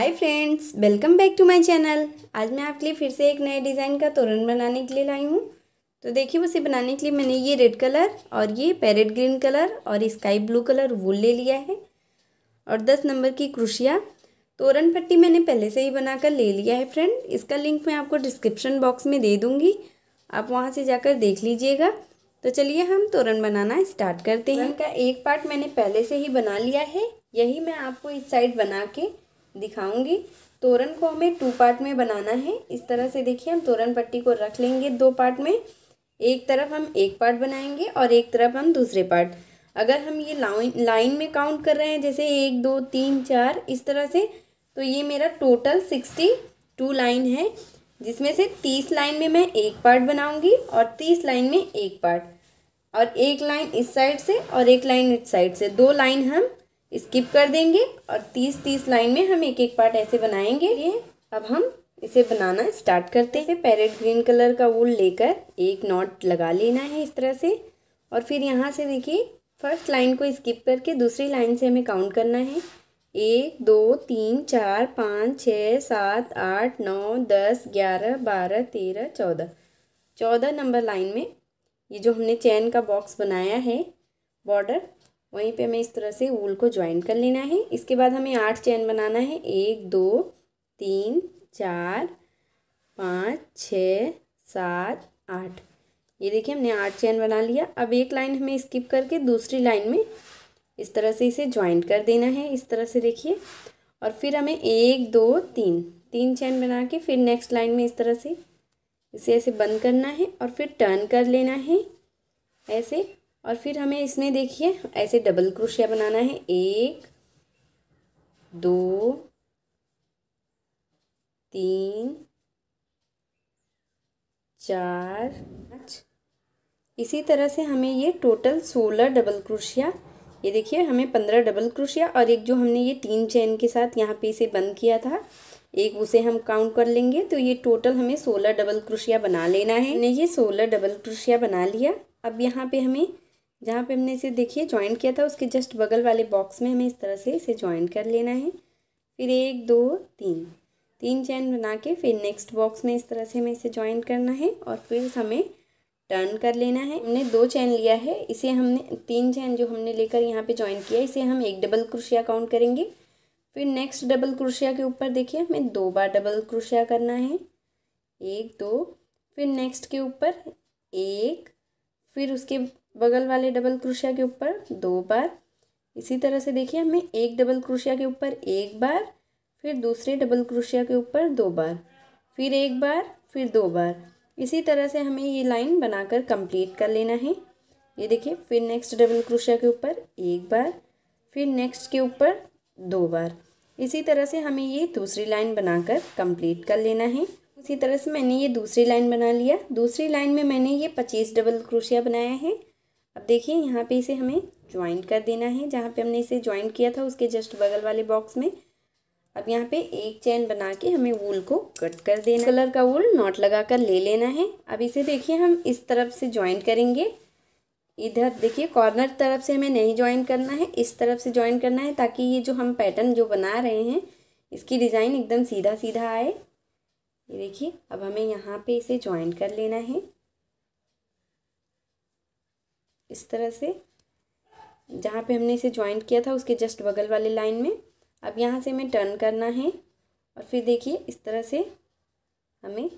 hi friends welcome back to my channel आज मैं आपके लिए फिर से एक नए डिज़ाइन का तोरण बनाने के लिए लाई हूँ तो देखिए उसे बनाने के लिए मैंने ये रेड कलर और ये पैरेट ग्रीन कलर और स्काई ब्लू कलर वो ले लिया है और दस नंबर की क्रुशिया तोरण पट्टी मैंने पहले से ही बनाकर ले लिया है फ्रेंड इसका लिंक मैं आपको डिस्क्रिप्शन बॉक्स में दे दूँगी आप वहाँ से जाकर देख लीजिएगा तो चलिए हम तोरण बनाना स्टार्ट करते हैं इनका एक पार्ट मैंने पहले से ही बना लिया है यही मैं आपको इस साइड बना के दिखाऊंगी तोरण को हमें टू पार्ट में बनाना है इस तरह से देखिए हम तोरण पट्टी को रख लेंगे दो पार्ट में एक तरफ हम एक पार्ट बनाएंगे और एक तरफ हम दूसरे पार्ट अगर हम ये लाइन लाइन में काउंट कर रहे हैं जैसे एक दो तीन चार इस तरह से तो ये मेरा टोटल सिक्सटी टू लाइन है जिसमें से तीस लाइन में मैं एक पार्ट बनाऊंगी और तीस लाइन में एक पार्ट और एक लाइन इस साइड से और एक लाइन इस साइड से दो लाइन हम स्किप कर देंगे और तीस तीस लाइन में हम एक एक पार्ट ऐसे बनाएंगे ये अब हम इसे बनाना स्टार्ट करते हैं पैरेट ग्रीन कलर का वूल लेकर एक नॉट लगा लेना है इस तरह से और फिर यहाँ से देखिए फर्स्ट लाइन को स्किप करके दूसरी लाइन से हमें काउंट करना है एक दो तीन चार पाँच छः सात आठ नौ दस ग्यारह बारह तेरह चौदह चौदह नंबर लाइन में ये जो हमने चैन का बॉक्स बनाया है बॉर्डर वहीं पे हमें इस तरह से वूल को ज्वाइन कर लेना है इसके बाद हमें आठ चैन बनाना है एक दो तीन चार पाँच छ सात आठ ये देखिए हमने आठ चैन बना लिया अब एक लाइन हमें स्किप करके दूसरी लाइन में इस तरह से इसे ज्वाइन कर देना है इस तरह से देखिए और फिर हमें एक दो तीन तीन चैन बना के फिर नेक्स्ट लाइन में इस तरह से इसे ऐसे बंद करना है और फिर टर्न कर लेना है ऐसे और फिर हमें इसमें देखिए ऐसे डबल क्रोशिया बनाना है एक दो तीन चार पाँच इसी तरह से हमें ये टोटल सोलह डबल क्रोशिया ये देखिए हमें पंद्रह डबल क्रोशिया और एक जो हमने ये तीन चैन के साथ यहाँ पे इसे बंद किया था एक उसे हम काउंट कर लेंगे तो ये टोटल हमें सोलह डबल क्रोशिया बना लेना है ये सोलह डबल क्रोशिया बना लिया अब यहाँ पे हमें जहाँ पे हमने इसे देखिए ज्वाइन किया था उसके जस्ट बगल वाले बॉक्स में हमें इस तरह से इसे ज्वाइन कर लेना है फिर एक दो तीन तीन चैन बना के फिर नेक्स्ट बॉक्स में इस तरह से हमें इसे ज्वाइन करना है और फिर हमें टर्न कर लेना है हमने दो चैन लिया है इसे हमने तीन चैन जो हमने लेकर यहाँ पे ज्वाइन किया इसे हम एक डबल क्रोशिया काउंट करेंगे फिर नेक्स्ट डबल क्रोशिया के ऊपर देखिए हमें दो बार डबल क्रोशिया करना है एक दो फिर नेक्स्ट के ऊपर एक फिर उसके बगल वाले डबल क्रोशिया के ऊपर दो बार इसी तरह से देखिए हमें एक डबल क्रोशिया के ऊपर एक बार फिर दूसरे डबल क्रोशिया के ऊपर दो बार फिर एक बार फिर दो बार इसी तरह से हमें ये लाइन बनाकर कंप्लीट कर लेना है ये देखिए फिर नेक्स्ट डबल क्रोशिया के ऊपर एक बार फिर नेक्स्ट के ऊपर दो बार इसी तरह से हमें ये दूसरी लाइन बनाकर कंप्लीट कर लेना है इसी तरह से मैंने ये दूसरी लाइन बना लिया दूसरी लाइन में मैंने ये पच्चीस डबल क्रोशिया बनाया है अब देखिए यहाँ पे इसे हमें ज्वाइंट कर देना है जहाँ पे हमने इसे ज्वाइंट किया था उसके जस्ट बगल वाले बॉक्स में अब यहाँ पे एक चैन बना के हमें वूल को कट कर देना कलर का वूल नॉट लगा कर ले लेना है अब इसे देखिए हम इस तरफ से ज्वाइंट करेंगे इधर देखिए कॉर्नर तरफ से हमें नहीं ज्वाइन करना है इस तरफ से ज्वाइन करना है ताकि ये जो हम पैटर्न जो बना रहे हैं इसकी डिज़ाइन एकदम सीधा सीधा आए ये देखिए अब हमें यहाँ पे इसे ज्वाइन कर लेना है इस तरह से जहाँ पे हमने इसे ज्वाइंट किया था उसके जस्ट बगल वाले लाइन में अब यहाँ से हमें टर्न करना है और फिर देखिए इस तरह से हमें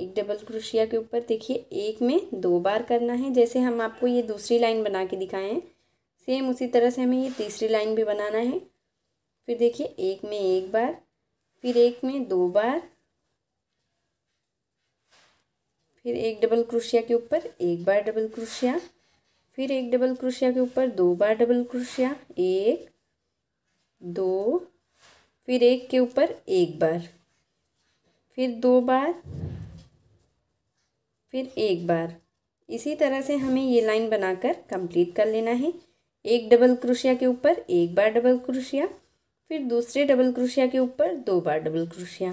एक डबल क्रोशिया के ऊपर देखिए एक में दो बार करना है जैसे हम आपको ये दूसरी लाइन बना के दिखाए हैं सेम उसी तरह से हमें ये तीसरी लाइन भी बनाना है फिर देखिए एक में एक बार फिर एक में दो बार फिर एक डबल क्रोशिया के ऊपर एक बार डबल क्रोशिया फिर एक डबल क्रोशिया के ऊपर दो बार डबल क्रोशिया एक दो फिर एक के ऊपर एक बार फिर दो बार फिर एक बार इसी तरह से हमें ये लाइन बनाकर कंप्लीट कर लेना है एक डबल क्रोशिया के ऊपर एक बार डबल क्रोशिया फिर दूसरे डबल क्रोशिया के ऊपर दो बार डबल क्रोशिया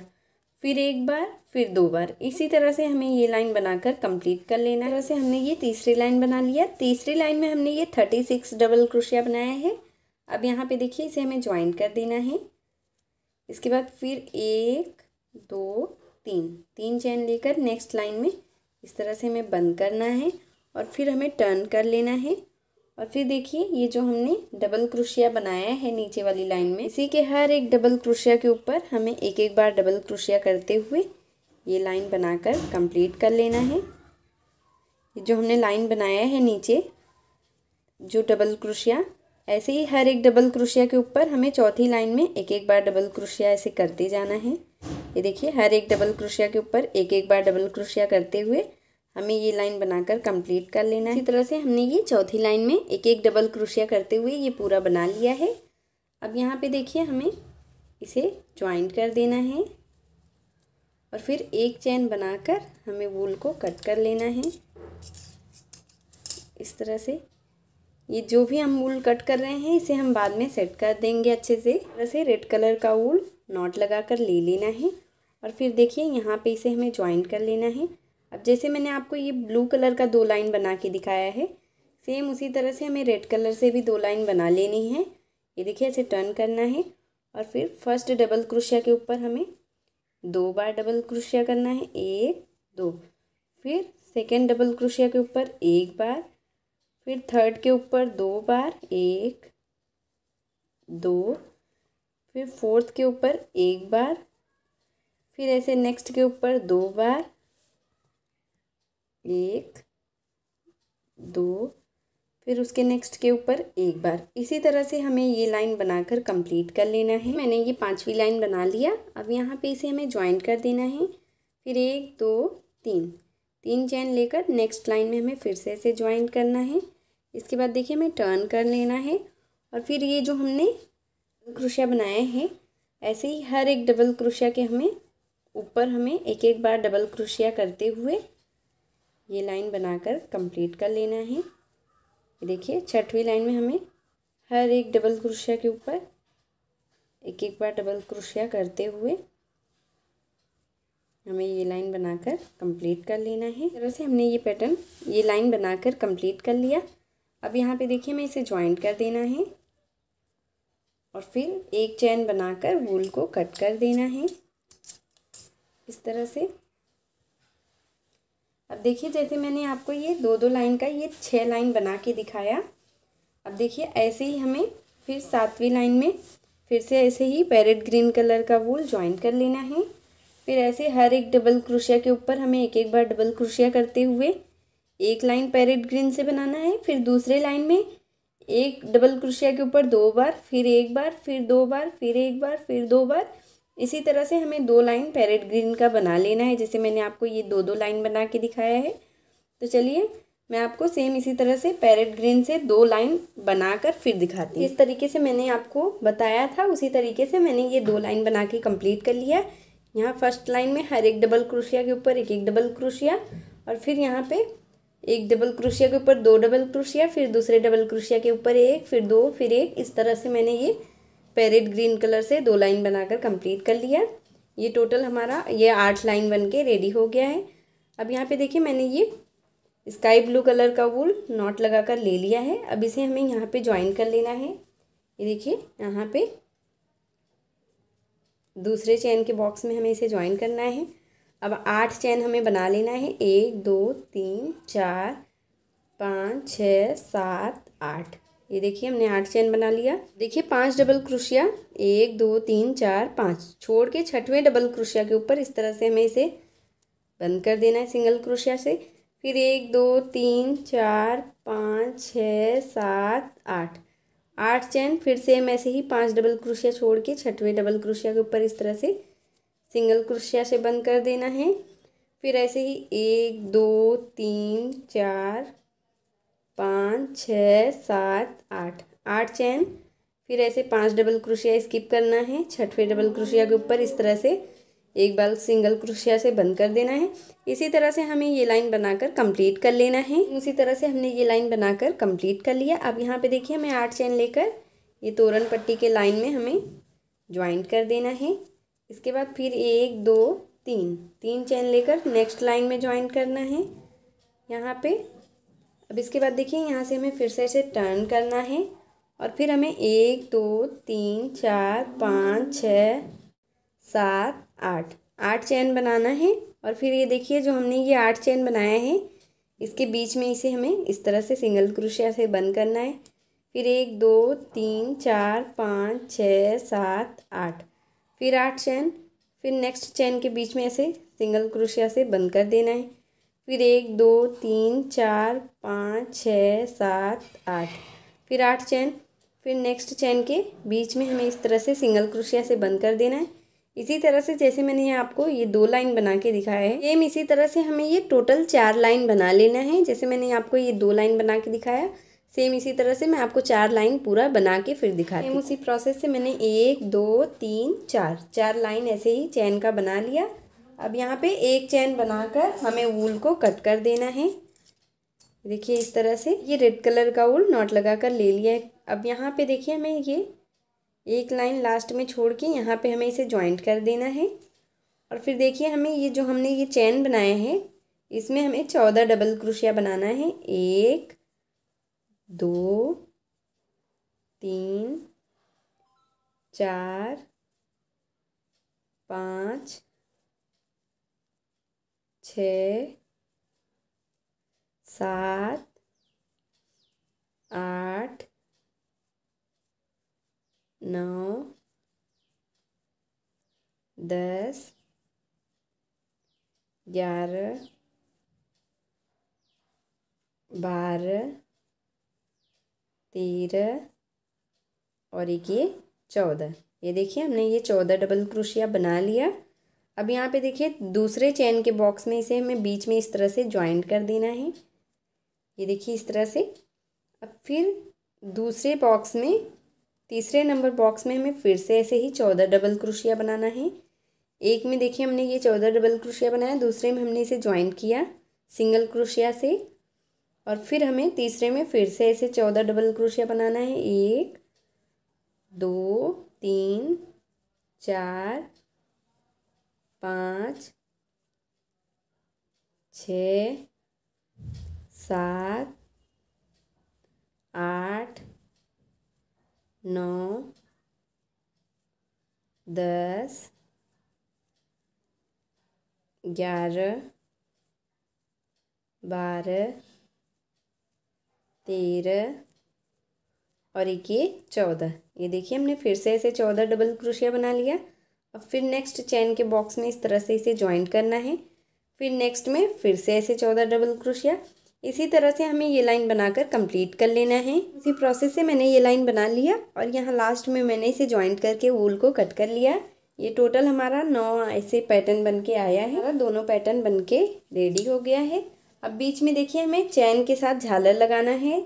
फिर एक बार फिर दो बार इसी तरह से हमें ये लाइन बनाकर कंप्लीट कर लेना है वैसे हमने ये तीसरी लाइन बना लिया तीसरी लाइन में हमने ये थर्टी सिक्स डबल क्रोशिया बनाया है अब यहाँ पे देखिए इसे हमें ज्वाइन कर देना है इसके बाद फिर एक दो तीन तीन चैन लेकर नेक्स्ट लाइन में इस तरह से हमें बंद करना है और फिर हमें टर्न कर लेना है और फिर देखिए ये जो हमने डबल क्रोशिया बनाया है नीचे वाली लाइन में इसी के हर एक डबल क्रोशिया के ऊपर हमें एक एक बार डबल क्रोशिया करते हुए ये लाइन बनाकर कंप्लीट कर लेना है जो हमने लाइन बनाया है नीचे जो डबल क्रोशिया ऐसे ही हर एक डबल क्रोशिया के ऊपर हमें चौथी लाइन में एक एक बार डबल क्रोशिया ऐसे करते जाना है ये देखिए हर एक डबल क्रोशिया के ऊपर एक एक बार डबल क्रोशिया करते हुए हमें ये लाइन बनाकर कंप्लीट कर लेना है इसी तरह से हमने ये चौथी लाइन में एक एक डबल क्रोशिया करते हुए ये पूरा बना लिया है अब यहाँ पे देखिए हमें इसे ज्वाइंट कर देना है और फिर एक चैन बनाकर हमें वूल को कट कर लेना है इस तरह से ये जो भी हम वूल कट कर रहे हैं इसे हम बाद में सेट कर देंगे अच्छे से वैसे रेड कलर का वूल नॉट लगा कर ले लेना है और फिर देखिए यहाँ पे इसे हमें ज्वाइन कर लेना है अब जैसे मैंने आपको ये ब्लू कलर का दो लाइन बना के दिखाया है सेम उसी तरह से हमें रेड कलर से भी दो लाइन बना लेनी है ये देखिए ऐसे टर्न करना है और फिर फर्स्ट डबल क्रोशिया के ऊपर हमें दो बार डबल क्रोशिया करना है एक दो फिर सेकेंड डबल क्रोशिया के ऊपर एक बार फिर थर्ड के ऊपर दो बार एक दो फिर फोर्थ के ऊपर एक बार फिर ऐसे नेक्स्ट के ऊपर दो बार एक दो फिर उसके नेक्स्ट के ऊपर एक बार इसी तरह से हमें ये लाइन बनाकर कंप्लीट कर लेना है मैंने ये पांचवी लाइन बना लिया अब यहाँ पे इसे हमें ज्वाइंट कर देना है फिर एक दो तीन तीन चैन लेकर नेक्स्ट लाइन में हमें फिर से इसे ज्वाइन करना है इसके बाद देखिए हमें टर्न कर लेना है और फिर ये जो हमने क्रोशिया बनाया है ऐसे ही हर एक डबल क्रोशिया के हमें ऊपर हमें एक एक बार डबल क्रोशिया करते हुए ये लाइन बनाकर कंप्लीट कर लेना है देखिए छठवीं लाइन में हमें हर एक डबल क्रोशिया के ऊपर एक एक बार डबल क्रोशिया करते हुए हमें ये लाइन बनाकर कंप्लीट कर लेना है तरह से हमने ये पैटर्न ये लाइन बनाकर कंप्लीट कर लिया अब यहाँ पे देखिए हमें इसे ज्वाइंट कर देना है और फिर एक चैन बनाकर वूल को कट कर देना है इस तरह से अब देखिए जैसे मैंने आपको ये दो दो लाइन का ये छः लाइन बना के दिखाया अब देखिए ऐसे ही हमें फिर सातवीं लाइन में फिर से ऐसे ही पैरेट ग्रीन कलर का वूल ज्वाइन कर लेना है फिर ऐसे हर एक डबल क्रोशिया के ऊपर हमें एक एक बार डबल क्रोशिया करते हुए एक लाइन पैरेट ग्रीन से बनाना है फिर दूसरे लाइन में एक डबल क्रोशिया के ऊपर दो बार फिर एक बार फिर दो बार फिर एक बार फिर दो बार इसी तरह से हमें दो लाइन पैरेट ग्रीन का बना लेना है जैसे मैंने आपको ये दो दो लाइन बना के दिखाया है तो चलिए मैं आपको सेम इसी तरह से पैरेट ग्रीन से दो लाइन बनाकर फिर दिखाती हूँ इस तरीके से मैंने आपको बताया था उसी तरीके से मैंने ये दो लाइन बना के कम्प्लीट कर लिया यहाँ फर्स्ट लाइन में हर एक डबल क्रोशिया के ऊपर एक एक डबल क्रोशिया और फिर यहाँ पे एक डबल क्रोशिया के ऊपर दो डबल क्रोशिया फिर दूसरे डबल क्रोशिया के ऊपर एक फिर दो फिर एक इस तरह से मैंने ये पेरेट ग्रीन कलर से दो लाइन बनाकर कंप्लीट कर लिया ये टोटल हमारा ये आठ लाइन बन के रेडी हो गया है अब यहाँ पे देखिए मैंने ये स्काई ब्लू कलर का वूल नॉट लगा कर ले लिया है अब इसे हमें यहाँ पे ज्वाइन कर लेना है ये देखिए यहाँ पे दूसरे चैन के बॉक्स में हमें इसे ज्वाइन करना है अब आठ चैन हमें बना लेना है एक दो तीन चार पाँच छ सात आठ ये देखिए हमने आठ चैन बना लिया देखिए पांच डबल क्रोशिया एक दो तीन चार पाँच छोड़ के छठवें डबल क्रोशिया के ऊपर इस तरह से हमें इसे बंद कर देना है सिंगल क्रोशिया से फिर एक दो तीन चार पाँच छ सात आठ आठ चैन फिर से हम ऐसे ही पांच डबल क्रोशिया छोड़ के छठवें डबल क्रोशिया के ऊपर इस तरह से सिंगल क्रोशिया से बंद कर देना है फिर ऐसे ही एक दो तीन चार पाँच छः सात आठ आठ चैन फिर ऐसे पांच डबल क्रोशिया स्किप करना है छठवें डबल क्रोशिया के ऊपर इस तरह से एक बार सिंगल क्रोशिया से बंद कर देना है इसी तरह से हमें ये लाइन बनाकर कंप्लीट कर लेना है उसी तरह से हमने ये लाइन बनाकर कंप्लीट कर लिया अब यहाँ पे देखिए हमें आठ चैन लेकर ये तोरण पट्टी के लाइन में हमें ज्वाइंट कर देना है इसके बाद फिर एक दो तीन तीन चैन लेकर नेक्स्ट लाइन में ज्वाइंट करना है यहाँ पे अब इसके बाद देखिए यहाँ से हमें फिर से इसे टर्न करना है और फिर हमें एक दो तीन चार पाँच छ सात आठ आठ चैन बनाना है और फिर ये देखिए जो हमने ये आठ चैन बनाया है इसके बीच में इसे हमें इस तरह से सिंगल क्रोशिया से बंद करना है फिर एक दो तीन चार पाँच छ सात आठ फिर आठ चैन फिर नेक्स्ट चैन के बीच में ऐसे सिंगल क्रोशिया से बंद कर देना है फिर एक दो तीन चार पाँच छः सात आठ फिर आठ चैन फिर नेक्स्ट चैन के बीच में हमें इस तरह से सिंगल क्रोशिया से बंद कर देना है इसी तरह से जैसे मैंने आपको ये दो लाइन बना के दिखाया है सेम इसी तरह से हमें ये टोटल चार लाइन बना लेना है जैसे मैंने आपको ये दो लाइन बना के दिखाया सेम इसी तरह से मैं आपको चार लाइन पूरा बना के फिर दिखा सेम उसी प्रोसेस से मैंने एक दो तीन चार चार लाइन ऐसे ही चैन का बना लिया अब यहाँ पे एक चैन बनाकर हमें वूल को कट कर देना है देखिए इस तरह से ये रेड कलर का वूल नॉट लगा कर ले लिया है अब यहाँ पे देखिए हमें ये एक लाइन लास्ट में छोड़ के यहाँ पे हमें इसे जॉइंट कर देना है और फिर देखिए हमें ये जो हमने ये चैन बनाया है इसमें हमें चौदह डबल क्रोशिया बनाना है एक दो तीन चार पाँच सात आठ नौ दस ग्यारह बारह तेरह और एक ये चौदह ये देखिए हमने ये चौदह डबल क्रोशिया बना लिया अब यहाँ पे देखिए दूसरे चैन के बॉक्स में इसे हमें बीच में इस तरह से ज्वाइंट कर देना है ये देखिए इस तरह से अब फिर दूसरे बॉक्स में तीसरे नंबर बॉक्स में हमें फिर से ऐसे ही चौदह डबल क्रोशिया बनाना है एक में देखिए हमने ये चौदह डबल क्रोशिया बनाया दूसरे में हमने इसे ज्वाइंट किया सिंगल क्रोशिया से और फिर हमें तीसरे में फिर से ऐसे चौदह डबल क्रोशिया बनाना है एक दो तीन चार पाँच छ सात आठ नौ दस ग्यारह बारह तेरह और एक ये चौदह ये देखिए हमने फिर से ऐसे चौदह डबल क्रोशिया बना लिया अब फिर नेक्स्ट चैन के बॉक्स में इस तरह से इसे ज्वाइंट करना है फिर नेक्स्ट में फिर से ऐसे चौदह डबल क्रोशिया इसी तरह से हमें ये लाइन बनाकर कंप्लीट कर लेना है इसी प्रोसेस से मैंने ये लाइन बना लिया और यहाँ लास्ट में मैंने इसे ज्वाइंट करके वूल को कट कर लिया ये टोटल हमारा नौ ऐसे पैटर्न बन के आया है दोनों पैटर्न बन के रेडी हो गया है अब बीच में देखिए हमें चैन के साथ झालर लगाना है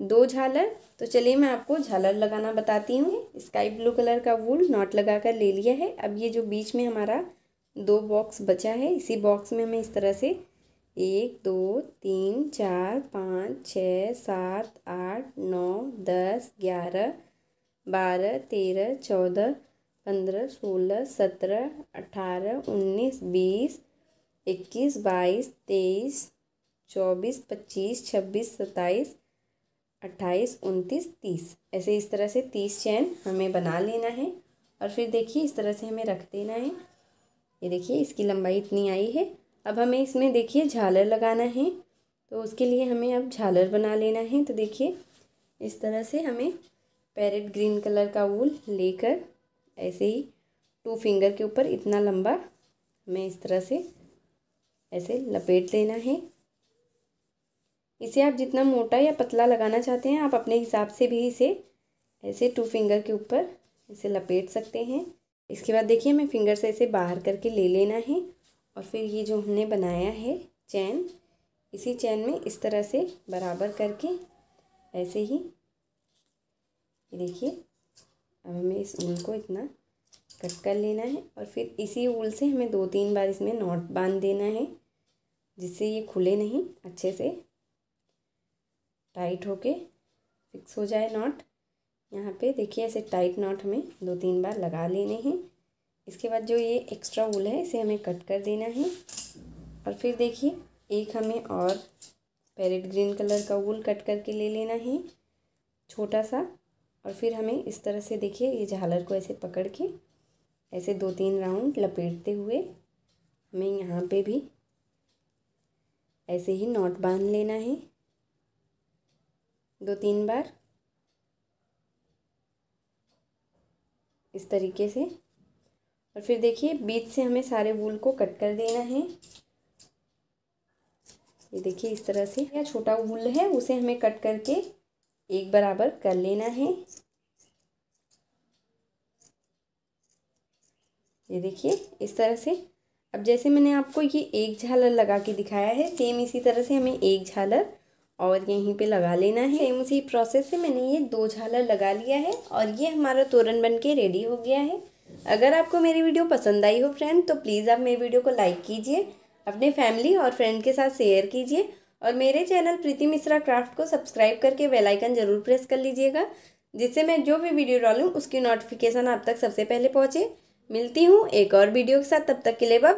दो झालर तो चलिए मैं आपको झालर लगाना बताती हूँ स्काई ब्लू कलर का वूल नॉट लगा कर ले लिया है अब ये जो बीच में हमारा दो बॉक्स बचा है इसी बॉक्स में हमें इस तरह से एक दो तीन चार पाँच छः सात आठ नौ दस ग्यारह बारह तेरह चौदह पंद्रह सोलह सत्रह अठारह उन्नीस बीस इक्कीस बाईस तेईस चौबीस पच्चीस छब्बीस सत्ताईस अट्ठाईस उनतीस तीस ऐसे इस तरह से तीस चैन हमें बना लेना है और फिर देखिए इस तरह से हमें रख देना है ये देखिए इसकी लंबाई इतनी आई है अब हमें इसमें देखिए झालर लगाना है तो उसके लिए हमें अब झालर बना लेना है तो देखिए इस तरह से हमें पैरेट ग्रीन कलर का वूल लेकर ऐसे ही टू फिंगर के ऊपर इतना लंबा हमें इस तरह से ऐसे लपेट लेना है इसे आप जितना मोटा या पतला लगाना चाहते हैं आप अपने हिसाब से भी इसे ऐसे टू फिंगर के ऊपर इसे लपेट सकते हैं इसके बाद देखिए हमें फिंगर से इसे बाहर करके ले लेना है और फिर ये जो हमने बनाया है चैन इसी चैन में इस तरह से बराबर करके ऐसे ही ये देखिए अब हमें इस ऊन को इतना कट कर लेना है और फिर इसी ऊल से हमें दो तीन बार इसमें नॉट बांध देना है जिससे ये खुले नहीं अच्छे से टाइट होके फिक्स हो जाए नॉट यहाँ पे देखिए ऐसे टाइट नॉट हमें दो तीन बार लगा लेने हैं इसके बाद जो ये एक्स्ट्रा वूल है इसे हमें कट कर देना है और फिर देखिए एक हमें और पैरेट ग्रीन कलर का वूल कट करके ले लेना है छोटा सा और फिर हमें इस तरह से देखिए ये झालर को ऐसे पकड़ के ऐसे दो तीन राउंड लपेटते हुए हमें यहाँ पे भी ऐसे ही नॉट बांध लेना है दो तीन बार इस तरीके से और फिर देखिए बीच से हमें सारे वूल को कट कर देना है ये देखिए इस तरह से यह छोटा वूल है उसे हमें कट करके एक बराबर कर लेना है ये देखिए इस तरह से अब जैसे मैंने आपको ये एक झालर लगा के दिखाया है सेम इसी तरह से हमें एक झालर और यहीं पे लगा लेना है सेम उसी प्रोसेस से मैंने ये दो झालर लगा लिया है और ये हमारा तोरण बन के रेडी हो गया है अगर आपको मेरी वीडियो पसंद आई हो फ्रेंड तो प्लीज़ आप मेरी वीडियो को लाइक कीजिए अपने फैमिली और फ्रेंड के साथ शेयर कीजिए और मेरे चैनल प्रीति मिश्रा क्राफ्ट को सब्सक्राइब करके बेल आइकन ज़रूर प्रेस कर लीजिएगा जिससे मैं जो भी वीडियो डालूँ उसकी नोटिफिकेशन आप तक सबसे पहले पहुँचे मिलती हूँ एक और वीडियो के साथ तब तक के लिए बब